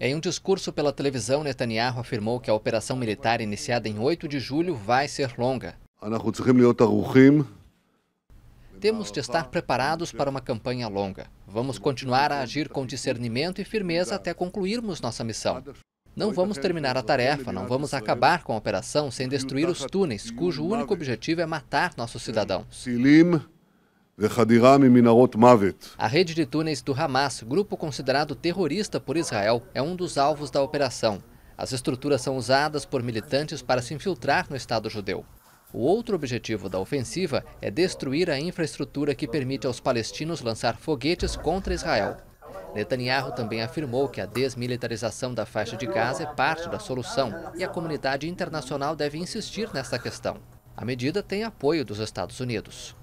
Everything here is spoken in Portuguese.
Em um discurso pela televisão, Netanyahu afirmou que a operação militar iniciada em 8 de julho vai ser longa. Temos de estar preparados para uma campanha longa. Vamos continuar a agir com discernimento e firmeza até concluirmos nossa missão. Não vamos terminar a tarefa, não vamos acabar com a operação sem destruir os túneis, cujo único objetivo é matar nossos cidadãos. A rede de túneis do Hamas, grupo considerado terrorista por Israel, é um dos alvos da operação. As estruturas são usadas por militantes para se infiltrar no Estado judeu. O outro objetivo da ofensiva é destruir a infraestrutura que permite aos palestinos lançar foguetes contra Israel. Netanyahu também afirmou que a desmilitarização da faixa de Gaza é parte da solução e a comunidade internacional deve insistir nesta questão. A medida tem apoio dos Estados Unidos.